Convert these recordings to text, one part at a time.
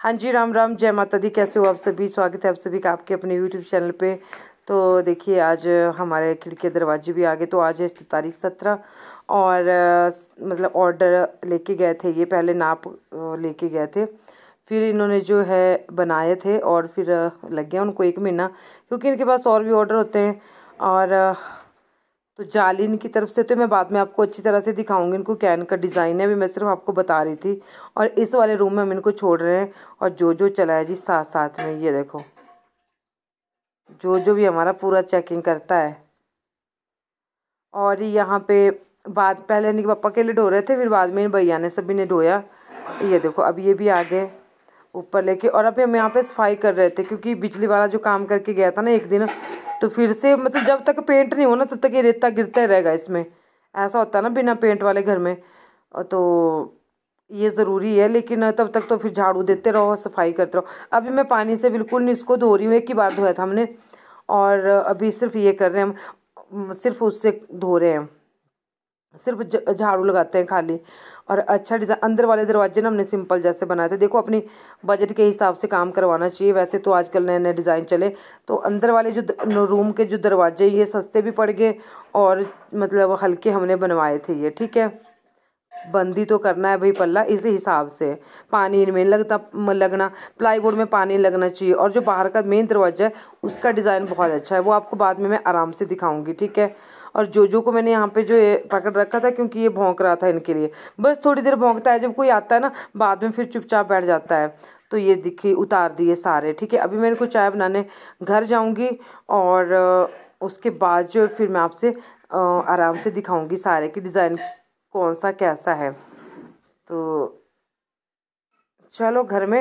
हाँ जी राम राम जय माता दी कैसे हो आप सभी स्वागत है आप सभी का आपके अपने यूट्यूब चैनल पे तो देखिए आज हमारे खिड़की दरवाजे भी आ गए तो आज है तारीख सत्रह और मतलब ऑर्डर लेके गए थे ये पहले नाप लेके गए थे फिर इन्होंने जो है बनाए थे और फिर लग गया उनको एक महीना क्योंकि इनके पास और भी ऑर्डर होते हैं और तो जाली इनकी तरफ से तो मैं बाद में आपको अच्छी तरह से दिखाऊंगी इनको कैन का डिज़ाइन है अभी मैं सिर्फ आपको बता रही थी और इस वाले रूम में हम इनको छोड़ रहे हैं और जो जो चला है जी साथ साथ में ये देखो जो जो भी हमारा पूरा चेकिंग करता है और यहाँ पे बाद पहले इनके पापा के लिए ढो रहे थे फिर बाद में इन भैया ने सभी ने ढोया ये देखो अब ये भी आ गए ऊपर लेके और अभी हम यहाँ पे सफाई कर रहे थे क्योंकि बिजली वाला जो काम करके गया था ना एक दिन तो फिर से मतलब जब तक पेंट नहीं हो ना तब तक ये रेता गिरता ही रहेगा इसमें ऐसा होता है ना बिना पेंट वाले घर में तो ये ज़रूरी है लेकिन तब तक तो फिर झाड़ू देते रहो सफाई करते रहो अभी मैं पानी से बिल्कुल नहीं इसको धो रही हूँ एक ही बार धोया था हमने और अभी सिर्फ ये कर रहे हैं हम सिर्फ उससे धो रहे हैं सिर्फ झाड़ू लगाते हैं खाली और अच्छा डिज़ाइन अंदर वाले दरवाजे ना हमने सिंपल जैसे बनाए थे देखो अपनी बजट के हिसाब से काम करवाना चाहिए वैसे तो आजकल नए नए डिज़ाइन चले तो अंदर वाले जो रूम के जो दरवाजे ये सस्ते भी पड़ गए और मतलब हल्के हमने बनवाए थे ये ठीक है बंदी तो करना है भाई पल्ला इस हिसाब से पानी इनमें लगता लगना प्लाईवुड में पानी लगना चाहिए और जो बाहर का मेन दरवाज़ा है उसका डिज़ाइन बहुत अच्छा है वो आपको बाद में मैं आराम से दिखाऊंगी ठीक है और जोजो को मैंने यहाँ पे जो पकड़ रखा था क्योंकि ये भोंक रहा था इनके लिए बस थोड़ी देर भोंकता है जब कोई आता है ना बाद में फिर चुपचाप बैठ जाता है तो ये दिखी उतार दिए सारे ठीक है अभी मैं को चाय बनाने घर जाऊँगी और उसके बाद जो फिर मैं आपसे आराम से दिखाऊंगी सारे की डिज़ाइन कौन सा कैसा है तो चलो घर में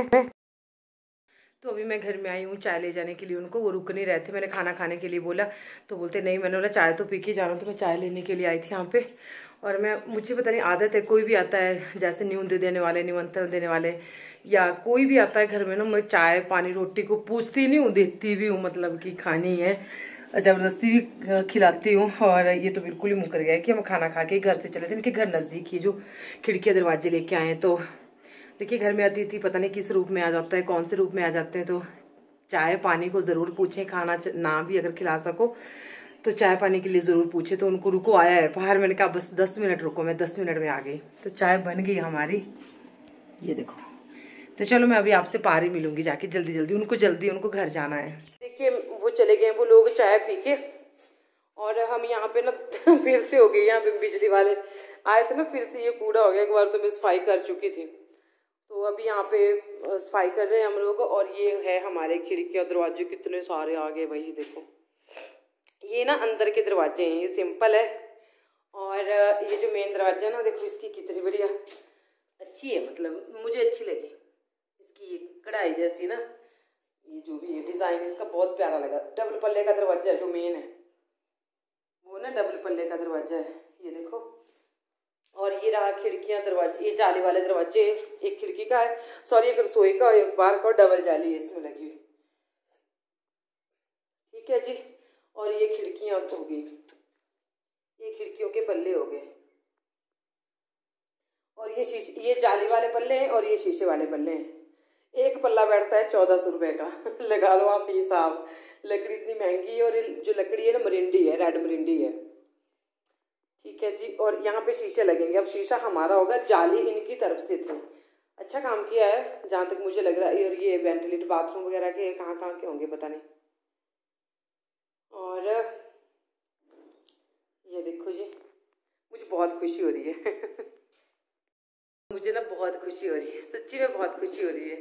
तो अभी मैं घर में आई हूँ चाय ले जाने के लिए उनको वो रुक नहीं रहे थे मैंने खाना खाने के लिए बोला तो बोलते नहीं मैंने बोला चाय तो पी के जा रहा हूँ तो मैं चाय लेने के लिए आई थी यहाँ पे और मैं मुझे पता नहीं आदत है कोई भी आता है जैसे न्यून दे देने वाले निमंत्रण देने वाले या कोई भी आता है घर में ना मैं चाय पानी रोटी को पूछती नहीं हूँ देती भी हूँ मतलब कि खानी है ज़बरदस्ती भी खिलाती हूँ और ये तो बिल्कुल ही मुकर गया कि हम खाना खा के घर से चले थे इनके घर नज़दीक ही जो खिड़कियाँ दरवाजे लेके आए तो देखिए घर में अतिथि पता नहीं किस रूप में आ जाता है कौन से रूप में आ जाते हैं तो चाय पानी को ज़रूर पूछें खाना ना भी अगर खिला सको तो चाय पानी के लिए ज़रूर पूछे तो उनको रुको आया है बाहर मैंने कहा बस दस मिनट रुको मैं दस मिनट में आ गई तो चाय बन गई हमारी ये देखो तो चलो मैं अभी आपसे पार ही मिलूंगी जाके जल्दी जल्दी उनको जल्दी उनको घर जाना है देखिए वो चले गए वो लोग चाय पी के और हम यहाँ पे ना फिर से हो गए यहाँ पे बिजली वाले आए थे ना फिर से ये कूड़ा हो गया एक बार तो मैं सफाई कर चुकी थी तो अभी यहाँ पे सफाई कर रहे हैं हम लोग और ये है हमारे खिड़की और दरवाजे कितने सारे आ गए भाई देखो ये ना अंदर के दरवाजे हैं ये सिंपल है और ये जो मेन दरवाजा है ना देखो इसकी कितनी बढ़िया अच्छी है मतलब मुझे अच्छी लगी इसकी कढ़ाई जैसी ना ये जो भी डिज़ाइन इसका बहुत प्यारा लगा डबल पल्ले का दरवाजा है जो मेन है वो ना डबल पल्ले का दरवाजा है ये देखो रहा खिड़कियां दरवाजे ये जाली वाले दरवाजे एक खिड़की का है सॉरी एक रसोई का एक बार का डबल जाली है इसमें लगी हुई ठीक है जी और ये खिड़कियां हो गई ये खिड़कियों के पल्ले हो गए और ये शीशे ये जाली वाले पल्ले हैं और ये शीशे वाले पल्ले हैं एक पल्ला बैठता है चौदह सौ रुपए का लगा लो आप हिसाब लकड़ी इतनी महंगी है और जो लकड़ी है ना मरिंडी है रेड मरिंडी है ठीक है जी और यहाँ पे शीशे लगेंगे अब शीशा हमारा होगा जाली इनकी तरफ से थी अच्छा काम किया है जहाँ तक मुझे लग रहा है और ये वेंटिलेटर बाथरूम वगैरह के कहाँ कहाँ के होंगे पता नहीं और ये देखो जी मुझे बहुत खुशी हो रही है मुझे ना बहुत खुशी हो रही है सच्ची में बहुत खुशी हो रही है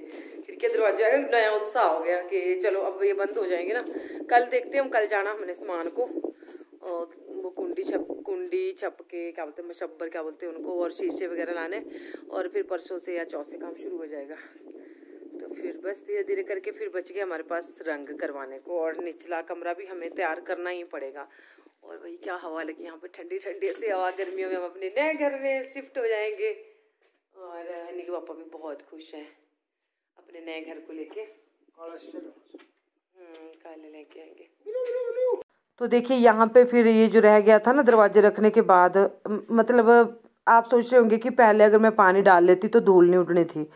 खिड़की दरवाजे आ गए नया उत्साह हो गया कि चलो अब ये बंद हो जाएंगे ना कल देखते हैं हम कल जाना हमने सामान को और उनको कुंडी छप कुंडी छपके क्या बोलते हैं मशब्बर क्या बोलते हैं उनको और शीशे वगैरह लाने और फिर परसों से या चौथ से काम शुरू हो जाएगा तो फिर बस धीरे धीरे करके फिर बच गए हमारे पास रंग करवाने को और निचला कमरा भी हमें तैयार करना ही पड़ेगा और वही क्या हवा लगी यहाँ पे ठंडी ठंडी ऐसी हवा गर्मियों में हम अपने नए घर में शिफ्ट हो जाएंगे और हनी के पापा भी बहुत खुश हैं अपने नए घर को लेके हम्म, काले लेके आएंगे तो देखिए यहाँ पे फिर ये जो रह गया था ना दरवाजे रखने के बाद मतलब आप सोच रहे होंगे कि पहले अगर मैं पानी डाल लेती तो धूल नहीं उठनी थी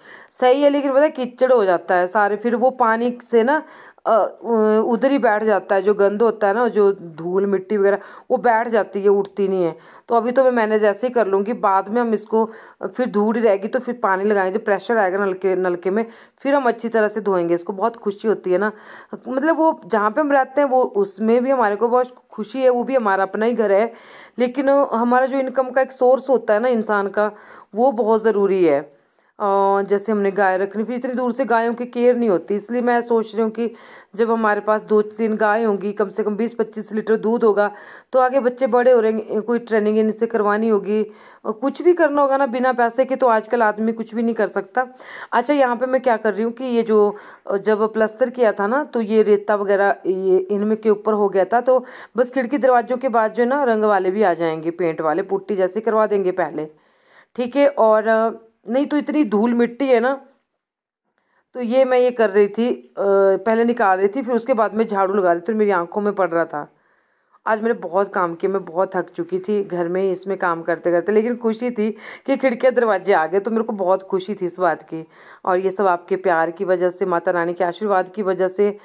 सही है लेकिन पता है कीचड़ हो जाता है सारे फिर वो पानी से ना उधर ही बैठ जाता है जो गंद होता है ना जो धूल मिट्टी वगैरह वो बैठ जाती है उठती नहीं है तो अभी तो मैं मैनेज ऐसे ही कर लूँगी बाद में हम इसको फिर धूल ही रहेगी तो फिर पानी लगाएंगे जो प्रेशर आएगा नलके नलके में फिर हम अच्छी तरह से धोएंगे इसको बहुत खुशी होती है ना मतलब वो जहाँ पर हम रहते हैं वो उसमें भी हमारे को बहुत खुशी है वो भी हमारा अपना ही घर है लेकिन हमारा जो इनकम का एक सोर्स होता है ना इंसान का वो बहुत ज़रूरी है जैसे हमने गाय रखनी फिर इतनी दूर से गायों की केयर नहीं होती इसलिए मैं सोच रही हूँ कि जब हमारे पास दो तीन गाय होंगी कम से कम बीस पच्चीस लीटर दूध होगा तो आगे बच्चे बड़े हो रहे हैं कोई ट्रेनिंग इनसे करवानी होगी और कुछ भी करना होगा ना बिना पैसे के तो आजकल आदमी कुछ भी नहीं कर सकता अच्छा यहाँ पे मैं क्या कर रही हूँ कि ये जो जब प्लस्तर किया था ना तो ये रेता वगैरह ये इनमें के ऊपर हो गया था तो बस खिड़की दरवाजों के बाद जो है ना रंग वाले भी आ जाएंगे पेंट वाले पुट्टी जैसे करवा देंगे पहले ठीक है और नहीं तो इतनी धूल मिट्टी है ना तो ये मैं ये कर रही थी पहले निकाल रही थी फिर उसके बाद में झाड़ू लगा रही थी तो मेरी आंखों में पड़ रहा था आज मैंने बहुत काम किया मैं बहुत थक चुकी थी घर में ही इसमें काम करते करते लेकिन खुशी थी कि खिड़कियाँ दरवाजे आ गए तो मेरे को बहुत खुशी थी इस बात की और ये सब आपके प्यार की वजह से माता रानी के आशीर्वाद की वजह से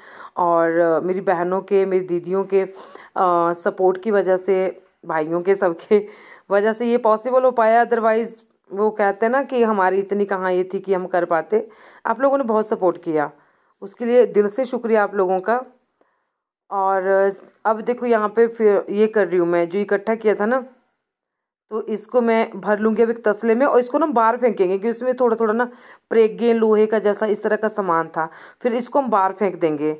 और मेरी बहनों के मेरी दीदियों के आ, सपोर्ट की वजह से भाइयों के सबके वजह से ये पॉसिबल हो पाया अदरवाइज़ वो कहते हैं ना कि हमारी इतनी कहाँ ये थी कि हम कर पाते आप लोगों ने बहुत सपोर्ट किया उसके लिए दिल से शुक्रिया आप लोगों का और अब देखो यहाँ पे फिर ये कर रही हूँ मैं जो इकट्ठा किया था ना तो इसको मैं भर लूँगी अब एक तसले में और इसको ना बाहर फेंकेंगे क्योंकि इसमें थोड़ा थोड़ा ना प्रेगे लोहे का जैसा इस तरह का सामान था फिर इसको हम बाहर फेंक देंगे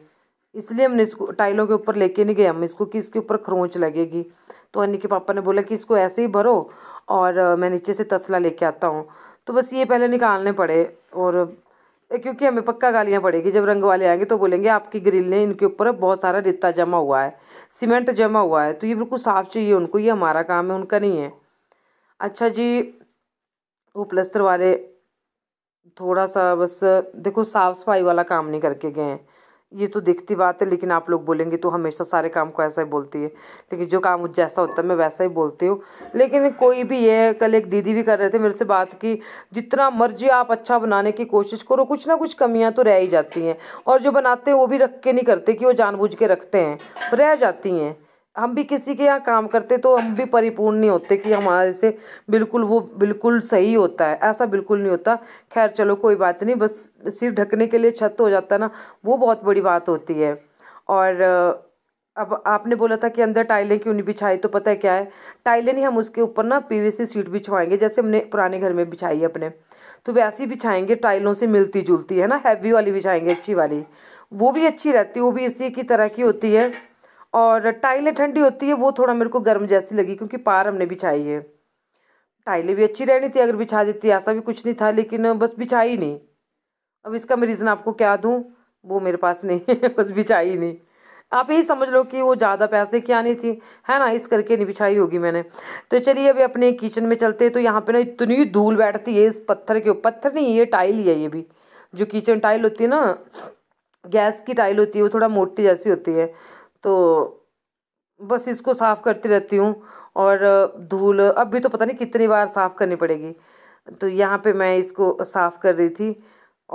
इसलिए हमने इसको टाइलों के ऊपर लेके नहीं गए हम इसको कि इसके ऊपर खरोंच लगेगी तो अन्नी के पापा ने बोला कि इसको ऐसे ही भरो और मैं नीचे से तसला लेके आता हूँ तो बस ये पहले निकालने पड़े और क्योंकि हमें पक्का गालियाँ पड़ेगी जब रंग वाले आएंगे तो बोलेंगे आपकी ग्रिल ने इनके ऊपर बहुत सारा रिता जमा हुआ है सीमेंट जमा हुआ है तो ये बिल्कुल साफ चाहिए उनको ये हमारा काम है उनका नहीं है अच्छा जी वो प्लस्तर वाले थोड़ा सा बस देखो साफ़ सफाई वाला काम नहीं करके गए हैं ये तो देखती बात है लेकिन आप लोग बोलेंगे तो हमेशा सारे काम को ऐसा ही बोलती है लेकिन जो काम जैसा होता है मैं वैसा ही बोलती हूँ लेकिन कोई भी है कल एक दीदी भी कर रहे थे मेरे से बात की जितना मर्जी आप अच्छा बनाने की कोशिश करो कुछ ना कुछ कमियाँ तो रह ही जाती हैं और जो बनाते हैं वो भी रख के नहीं करते कि वो जानबूझ के रखते हैं रह जाती हैं हम भी किसी के यहाँ काम करते तो हम भी परिपूर्ण नहीं होते कि हमारे से बिल्कुल वो बिल्कुल सही होता है ऐसा बिल्कुल नहीं होता खैर चलो कोई बात नहीं बस सिर्फ ढकने के लिए छत हो जाता ना वो बहुत बड़ी बात होती है और अब आपने बोला था कि अंदर टाइलें क्यों नहीं बिछाई तो पता है क्या है टाइलें नहीं हम उसके ऊपर ना पीवीसी सीट बिछवाएंगे जैसे हमने पुराने घर में बिछाई है अपने तो वैसी बिछाएंगे टाइलों से मिलती जुलती है ना हैवी वाली बिछाएंगे अच्छी वाली वो भी अच्छी रहती है वो भी इसी की तरह की होती है और टाइलें ठंडी होती है वो थोड़ा मेरे को गर्म जैसी लगी क्योंकि पार हमने बिछाई है टाइलें भी अच्छी रहनी थी अगर बिछा देती ऐसा भी कुछ नहीं था लेकिन बस बिछाई नहीं अब इसका मैं रीज़न आपको क्या दूँ वो मेरे पास नहीं है बस बिछाई नहीं आप यही समझ लो कि वो ज़्यादा पैसे की आनी थी है ना इस करके नहीं बिछाई होगी मैंने तो चलिए अभी अपने किचन में चलते हैं तो यहाँ पे ना इतनी धूल बैठती है इस पत्थर के पत्थर नहीं ये टाइल ही है ये भी जो किचन टाइल होती है ना गैस की टाइल होती है वो थोड़ा मोटी जैसी होती है तो बस इसको साफ़ करती रहती हूँ और धूल अब भी तो पता नहीं कितनी बार साफ़ करनी पड़ेगी तो यहाँ पे मैं इसको साफ़ कर रही थी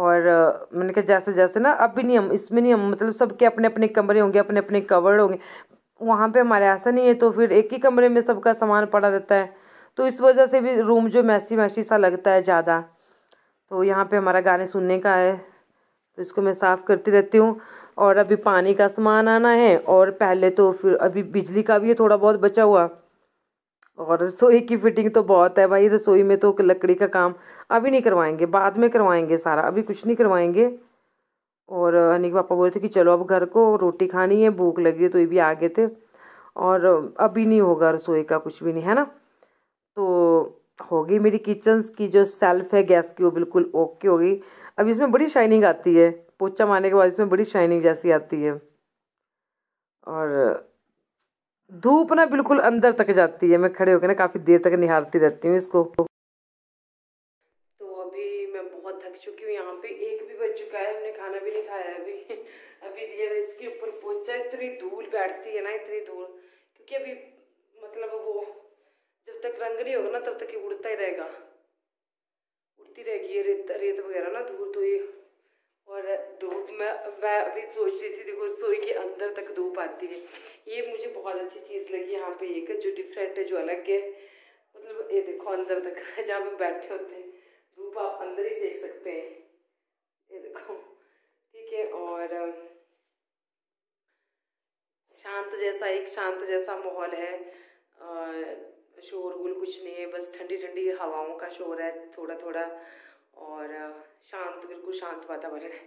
और मैंने कहा जैसे जैसे ना अब भी नहीं हम इसमें नहीं हम मतलब सबके अपने अपने कमरे होंगे अपने अपने कवर होंगे वहाँ पे हमारे ऐसा नहीं है तो फिर एक ही कमरे में सबका सामान पड़ा रहता है तो इस वजह से भी रूम जो मैसी मैसी सा लगता है ज़्यादा तो यहाँ पर हमारा गाने सुनने का है तो इसको मैं साफ़ करती रहती हूँ और अभी पानी का सामान आना है और पहले तो फिर अभी बिजली का भी है थोड़ा बहुत बचा हुआ और रसोई की फिटिंग तो बहुत है भाई रसोई में तो लकड़ी का काम अभी नहीं करवाएंगे बाद में करवाएंगे सारा अभी कुछ नहीं करवाएंगे और हनी के पापा बोले थे कि चलो अब घर को रोटी खानी है भूख लगी है तो ये भी आ गए थे और अभी नहीं होगा रसोई का कुछ भी नहीं है ना तो होगी मेरी किचन्स की जो सेल्फ है गैस की वो बिल्कुल ओके होगी अब इसमें बड़ी शाइनिंग आती है पोचा मारने के बाद इसमें बड़ी शाइनिंग जैसी आती है और धूप ना बिल्कुल अंदर तक जाती है मैं खड़े होकर ना काफ़ी देर तक निहारती रहती हूँ इसको तो अभी मैं बहुत थक चुकी हूँ यहाँ पे एक भी बज चुका है हमने खाना भी नहीं खाया अभी अभी दिया था इसके ऊपर पोचा इतनी धूल बैठती है ना इतनी धूल क्योंकि अभी मतलब वो जब तक रंग नहीं होगा ना तब तक ये उड़ता ही रहेगा उड़ती रहेगी ये रेत रेत वगैरह ना धूल तो ये और धूप में मैं अभी सोच रही थी देखो रसोई के अंदर तक धूप आती है ये मुझे बहुत अच्छी चीज़ लगी यहाँ पे एक जो डिफरेंट है जो अलग है मतलब ये देखो अंदर तक जहाँ पे बैठे होते हैं धूप आप अंदर ही सेक सकते हैं ये देखो ठीक है और शांत जैसा एक शांत जैसा माहौल है शोर गुल कुछ नहीं है बस ठंडी ठंडी हवाओं का शोर है थोड़ा थोड़ा और शांत बिल्कुल शांत वातावरण है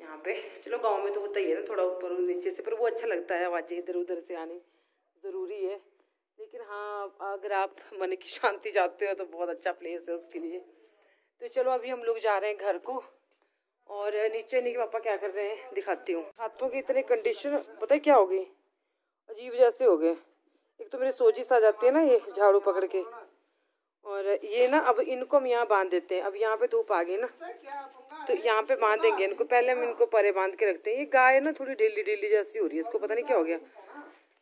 यहाँ पे चलो गांव में तो होता ही है ना थोड़ा ऊपर नीचे से पर वो अच्छा लगता है आवाज़ें इधर उधर से आनी ज़रूरी है लेकिन हाँ अगर आप मन की शांति चाहते हो तो बहुत अच्छा प्लेस है उसके लिए तो चलो अभी हम लोग जा रहे हैं घर को और नीचे नहीं कि पापा क्या कर रहे हैं दिखाती हूँ हाथों की इतनी कंडीशन पता है क्या हो गई अजीब जैसे हो गए एक तो मेरे सोजिश आ जाती है ना ये झाड़ू पकड़ के और ये ना अब इनको हम यहाँ बांध देते हैं अब यहाँ पे धूप आ गई ना तो यहाँ पे बांध देंगे इनको पहले हम इनको परे बांध के रखते हैं ये गाय ना थोड़ी ढीली ढीली जैसी हो रही है इसको पता नहीं क्या हो गया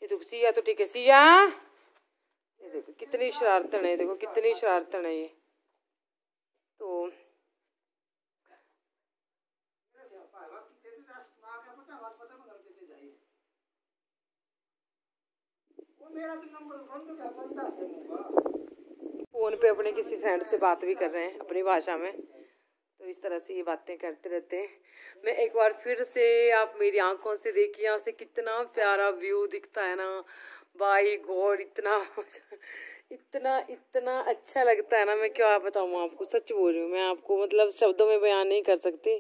ये देखो सिया तो ठीक है सिया ये देखो कितनी शरारतन है देखो कितनी शरारतन है ये तो मेरा तो नंबर बंद का बंदा से फ़ोन पे अपने किसी फ्रेंड से बात भी कर रहे हैं अपनी भाषा में तो इस तरह से ये बातें करते रहते हैं मैं एक बार फिर से आप मेरी आंखों से देखिए यहाँ से कितना प्यारा व्यू दिखता है ना बाई गॉड इतना इतना इतना अच्छा लगता है ना मैं क्या बताऊँ आपको सच बोल रही हूँ मैं आपको मतलब शब्दों में बयान नहीं कर सकती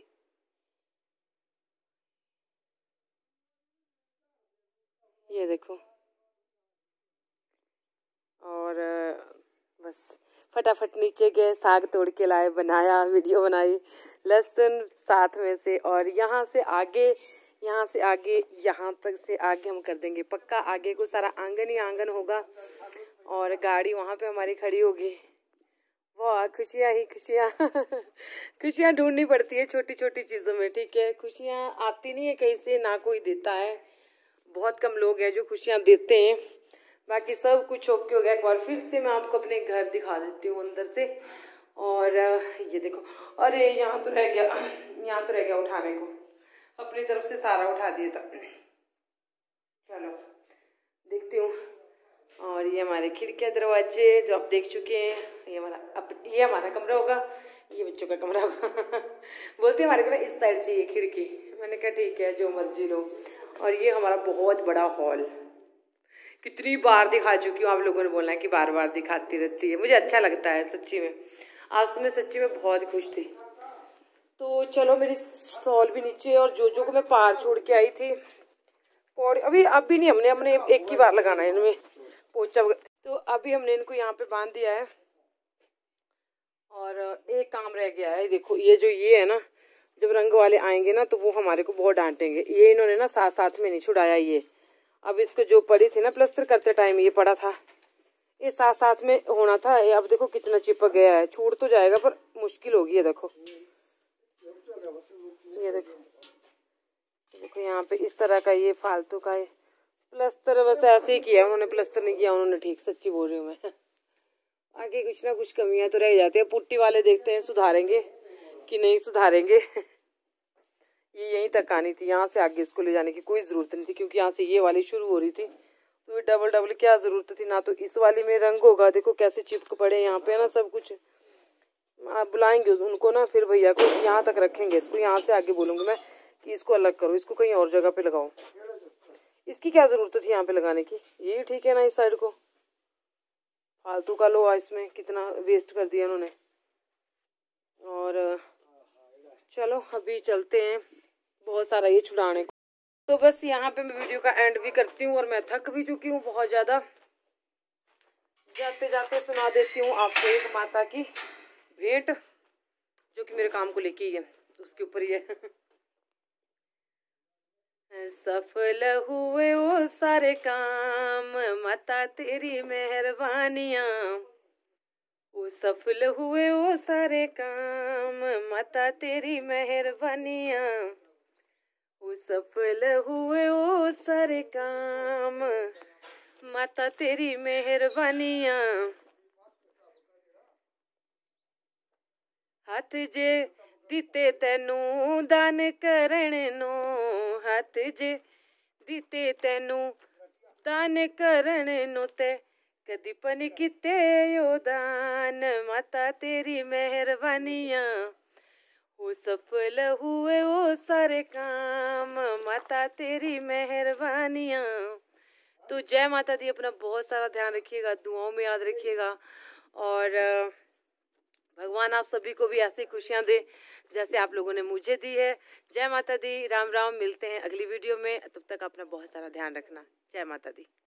ये देखो और बस फटाफट नीचे गए साग तोड़ के लाए बनाया वीडियो बनाई लहसुन साथ में से और यहाँ से आगे यहाँ से आगे यहाँ तक से आगे हम कर देंगे पक्का आगे को सारा आंगन ही आंगन होगा और गाड़ी वहाँ पे हमारी खड़ी होगी वाह खुशियाँ ही खुशियाँ खुशियाँ ढूंढनी पड़ती है छोटी छोटी चीज़ों में ठीक है खुशियाँ आती नहीं है कहीं से ना कोई देता है बहुत कम लोग हैं जो खुशियाँ देते हैं बाकी सब कुछ ओके हो गया एक बार फिर से मैं आपको अपने घर दिखा देती हूँ अंदर से और ये देखो अरे यहाँ तो रह गया यहाँ तो रह गया उठाने को अपनी तरफ से सारा उठा दिया था चलो देखती हूँ और ये हमारे खिड़कियाँ दरवाजे जो आप देख चुके हैं ये हमारा अप ये हमारा कमरा होगा ये बच्चों का कमरा होगा बोलते हमारे को इस साइड से ये खिड़की मैंने कहा ठीक है जो मर्जी लो और ये हमारा बहुत बड़ा हॉल कितनी बार दिखा चुकी हूँ आप लोगों ने बोला है कि बार बार दिखाती रहती है मुझे अच्छा लगता है सच्ची में आज तो मैं सच्ची में बहुत खुश थी तो चलो मेरी सॉल भी नीचे और जो जो को मैं पार छोड़ के आई थी और अभी अभी नहीं हमने हमने एक ही बार लगाना है इनमें पोचा तो अभी हमने इनको यहाँ पे बांध दिया है और एक काम रह गया है देखो ये जो ये है ना जब रंग वाले आएंगे ना तो वो हमारे को बहुत डांटेंगे ये इन्होंने ना साथ साथ में नहीं छुड़ाया ये अब इसको जो पड़ी थी ना प्लस्तर करते टाइम ये पड़ा था ये साथ साथ में होना था ये अब देखो कितना चिपक गया है छूट तो जाएगा पर मुश्किल होगी ये देखो ये देखो देखो यहाँ पे इस तरह का ये फालतू का है प्लस्तर बस ऐसे ही किया उन्होंने प्लस्तर नहीं किया उन्होंने ठीक सच्ची बोल रही हूँ मैं आगे कुछ ना कुछ कमियां तो रह जाती है पुट्टी वाले देखते हैं सुधारेंगे कि नहीं सुधारेंगे ये यहीं तक आनी थी यहाँ से आगे इसको ले जाने की कोई ज़रूरत नहीं थी क्योंकि यहाँ से ये वाली शुरू हो रही थी तो ये डबल डबल क्या ज़रूरत थी ना तो इस वाली में रंग होगा देखो कैसे चिपक पड़े यहाँ पे ना सब कुछ आप बुलाएंगे उनको ना फिर भैया को यहाँ तक रखेंगे इसको यहाँ से आगे बोलूँगी मैं कि इसको अलग करो इसको कहीं और जगह पे लगाओ इसकी क्या ज़रूरत थी यहाँ पे लगाने की ये ठीक है ना इस साइड को फालतू का लोहा इसमें कितना वेस्ट कर दिया उन्होंने और चलो अभी चलते हैं बहुत सारा ये छुड़ाने को तो बस यहाँ पे मैं वीडियो का एंड भी करती हूँ और मैं थक भी चुकी हूँ बहुत ज़्यादा जाते जाते सुना देती हूँ आपको एक माता की भेंट जो कि मेरे काम को लेके ही है उसके ऊपर ही है सफल हुए वो सारे काम माता तेरी मेहरबानिया वो सफल हुए वो सारे काम माता तेरी मेहरबानिया वो सफल हुए वो सारे काम माता तेरी मेहरबानिया ਹੱਥ ਜੇ ਦਿੱਤੇ ਤੈਨੂੰ ਦਾਨ ਕਰਨ ਨੂੰ ਹੱਥ ਜੇ ਦਿੱਤੇ ਤੈਨੂੰ ਦਾਨ ਕਰਨ ਨੂੰ ਤੇ ਕਦੀ ਪਨ ਕਿਤੇ ਉਹ ਦਾਨ ਮਾਤਾ ਤੇਰੀ ਮਿਹਰਬਾਨੀਆਂ वो सफल हुए वो सारे काम माता तेरी मेहरबानियाँ तो जय माता दी अपना बहुत सारा ध्यान रखिएगा दुआओं में याद रखिएगा और भगवान आप सभी को भी ऐसी खुशियाँ दे जैसे आप लोगों ने मुझे दी है जय माता दी राम राम मिलते हैं अगली वीडियो में तब तक अपना बहुत सारा ध्यान रखना जय माता दी